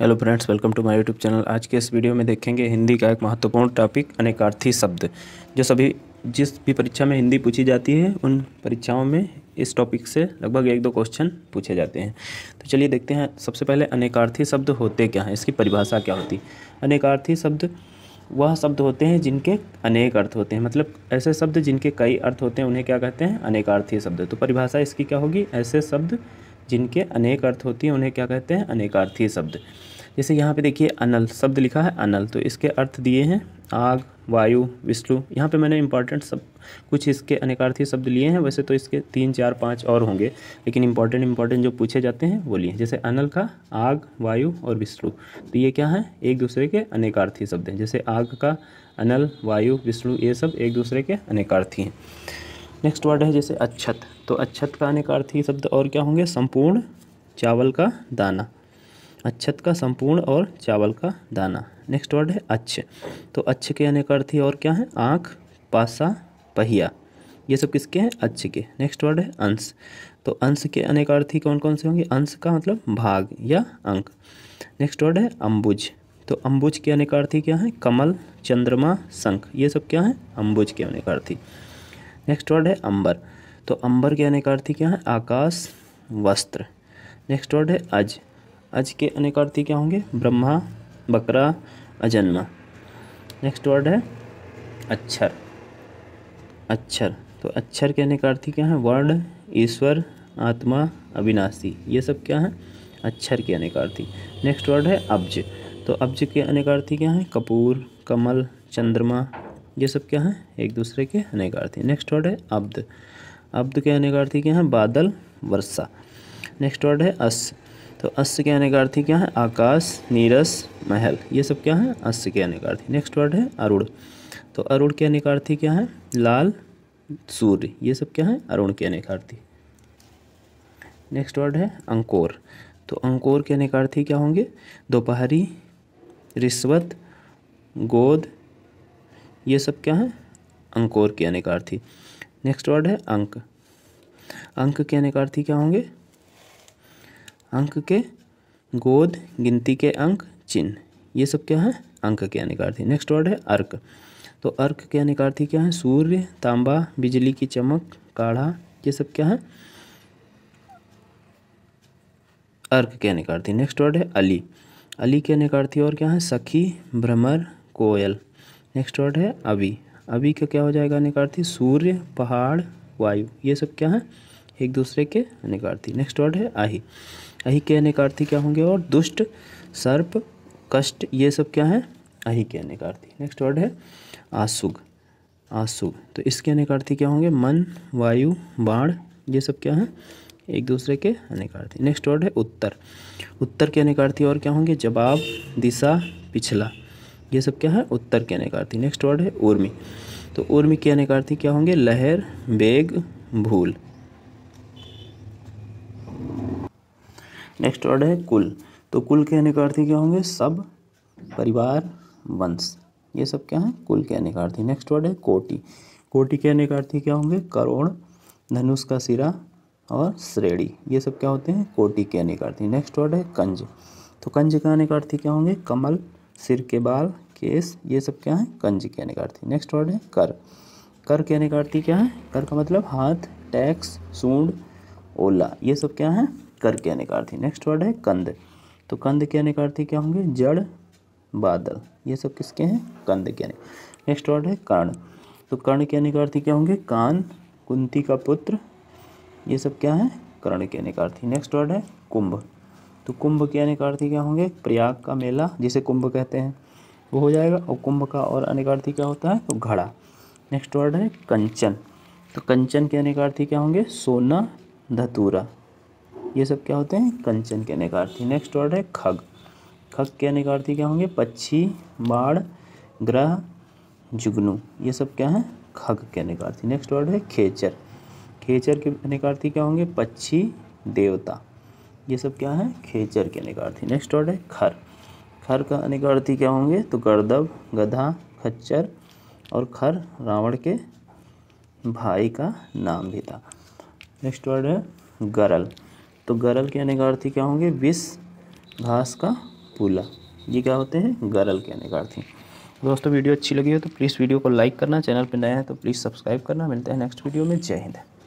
hello friends welcome to my YouTube channel आज के इस वीडियो में देखेंगे हिंदी का एक महत्वपूर्ण टॉपिक अनेकार्थी शब्द जो सभी जिस भी परीक्षा में हिंदी पूछी जाती है उन परीक्षाओं में इस टॉपिक से लगभग एक दो क्वेश्चन पूछे जाते हैं तो चलिए देखते हैं सबसे पहले अनेकार्थी शब्द होते क्या हैं इसकी परिभाषा क्या होती अनेकार्थी शब्द वह शब्द होते हैं जिनके अनेक अर्थ होते हैं मतलब ऐसे शब्द जिनके कई अर्थ होते हैं उन्हें क्या कहते हैं अनेकार्थी शब्द तो परिभाषा इसकी क्या होगी ऐसे शब्द जिनके अनेक अर्थ होती हैं उन्हें क्या कहते हैं अनेकार्थी शब्द जैसे यहाँ पे देखिए अनल शब्द लिखा है अनल तो इसके अर्थ दिए हैं आग वायु विष्णु यहाँ पे मैंने इंपॉर्टेंट सब कुछ इसके अनेकार्थी शब्द लिए हैं वैसे तो इसके तीन चार पाँच और होंगे लेकिन इंपॉर्टेंट इंपॉर्टेंट जो पूछे जाते हैं वो लिए जैसे अनल का आग वायु और विष्णु तो ये क्या है एक दूसरे के अनेकार्थी शब्द हैं जैसे आग का अनल वायु विष्णु ये सब एक दूसरे के अनेकार्थी हैं नेक्स्ट वर्ड है जैसे अच्छत तो अच्छत का आने का ही शब्द और क्या होंगे संपूर्ण चावल का दाना अच्छत का संपूर्ण और चावल का दाना नेक्स्ट वर्ड है अच्छ तो अच्छ के आने का ही और क्या है आँख पासा पहिया ये सब किसके हैं अच्छ के नेक्स्ट वर्ड है अंश तो अंश के अनेकार्थी कौन कौन से होंगे अंश का मतलब भाग या अंक नेक्स्ट वर्ड है अम्बुज तो अम्बुज के अनेकार्थी क्या है कमल चंद्रमा शंख ये सब क्या है अम्बुज के अनेकार्थी नेक्स्ट वर्ड है अंबर तो अंबर के अनेकार्थी क्या है आकाश वस्त्र नेक्स्ट वर्ड है अज अज के अनेकार्थी क्या होंगे ब्रह्मा बकरा अजन्मा नेक्स्ट वर्ड है अक्षर अक्षर तो अक्षर के अनेकार्थी क्या है वर्ण ईश्वर आत्मा अविनाशी ये सब क्या है अक्षर के अनेकार्थी नेक्स्ट वर्ड है अब्ज तो अब्ज के अनेकार्थी क्या है कपूर कमल चंद्रमा ये सब क्या है एक दूसरे के अनेकार्थी नेक्स्ट वर्ड है अब्द अब्द के अनेकार्थी क्या है बादल वर्षा नेक्स्ट वर्ड है अस तो अस के अनेकार्थी क्या है आकाश नीरस महल ये सब क्या है अस के अनेकार्थी नेक्स्ट वर्ड है अरुण तो अरुण के अनेकार्थी क्या है लाल सूर्य ये सब क्या है अरुण के अनेकार्थी नेक्स्ट वर्ड है अंकोर तो अंकोर के अनेकार्थी क्या होंगे दोपहरी रिश्वत गोद ये सब क्या है अंकोर के अनेकार्थी नेक्स्ट वर्ड है अंक अंक के अनेकार्थी क्या होंगे अंक के गोद गिनती के अंक चिन्ह ये सब क्या है अंक के अनेकार्थी नेक्स्ट वर्ड है अर्क तो अर्क के अनेकार्थी क्या है सूर्य तांबा बिजली की चमक काढ़ा ये सब क्या है अर्क के अनेकार्थी नेक्स्ट वर्ड है अली अली के अनेकार्थी और क्या है सखी भ्रमर कोयल नेक्स्ट वर्ड है अभी अभी का क्या हो जाएगा निकार्थी सूर्य पहाड़ वायु ये सब क्या है एक दूसरे के अनेकार्थी नेक्स्ट वर्ड है आही आही के अनेकार्थी क्या होंगे और दुष्ट सर्प कष्ट ये सब क्या है आही के निकार्थी नेक्स्ट वर्ड है आसुग आसुग तो इसके अनेकार्थी क्या होंगे मन वायु बाण ये सब क्या है एक दूसरे के अनिकार्थी नेक्स्ट वर्ड है उत्तर उत्तर के अनिकार्थी और क्या होंगे जवाब दिशा पिछला ये सब क्या है उत्तर के अनेकार्थी नेक्स्ट वर्ड है उर्मी तो उर्मी के अनेकार्थी क्या होंगे लहर बेग भूल नेक्स्ट वर्ड है कुल तो कुल के अनेकार्थी क्या होंगे सब परिवार वंश ये सब क्या है कुल के अनेकार्थी नेक्स्ट वर्ड है कोटि कोटि के अनेकार्थी क्या होंगे करोड़ धनुष का सिरा और श्रेणी ये सब क्या होते हैं कोटि के अनेकार्थी नेक्स्ट वर्ड है कंज तो कंज के अनेकार्थी क्या होंगे कमल सिर के बाल केस ये सब क्या है कंज के अनिकार्थी नेक्स्ट वर्ड है कर कर के अनिकार्थी क्या है कर का मतलब हाथ टैक्स सूंड ओला ये सब क्या है कर के अनिकार्थी नेक्स्ट वर्ड है कंद तो कंद के अनिकार्थी क्या होंगे जड़ बादल ये सब किसके हैं कंद कहने नेक्स्ट वर्ड है कर्ण तो कर्ण के अनिकार्थी क्या होंगे कान कुंती का पुत्र ये सब क्या है कर्ण के अनिकार्थी नेक्स्ट वर्ड है कुंभ तो कुंभ के अनेक क्या होंगे प्रयाग का मेला जिसे कुंभ कहते हैं वो हो जाएगा और कुंभ का और अनेकार्थी क्या होता है तो घड़ा नेक्स्ट वर्ड है कंचन तो कंचन के अनेकार्थी क्या होंगे सोना धतूरा ये सब क्या होते हैं कंचन के अनेकार्थी नेक्स्ट वर्ड है खग खग के अनेकार्थी क्या होंगे पक्षी बाढ़ ग्रह जुगनू ये सब क्या है खग के अनेकार्थी नेक्स्ट वर्ड है खेचर खेचर के अनेकार्थी क्या होंगे पक्षी देवता ये सब क्या है खेचर के अनेकार्थी नेक्स्ट वर्ड है खर खर का अनेकार्थी क्या होंगे तो गर्दब गधा खच्चर और खर रावण के भाई का नाम भी था नेक्स्ट वर्ड है गरल तो गरल के अनेकार्थी क्या होंगे विष घास का पुला ये क्या होते हैं गरल के अनेकार्थी दोस्तों वीडियो अच्छी लगी हो तो प्लीज़ वीडियो को लाइक करना चैनल पर नया है तो प्लीज़ सब्सक्राइब करना मिलते हैं नेक्स्ट वीडियो में जय हिंद